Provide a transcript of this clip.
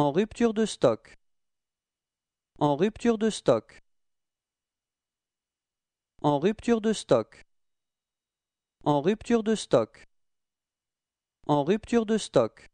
en rupture de stock en rupture de stock en rupture de stock en rupture de stock en rupture de stock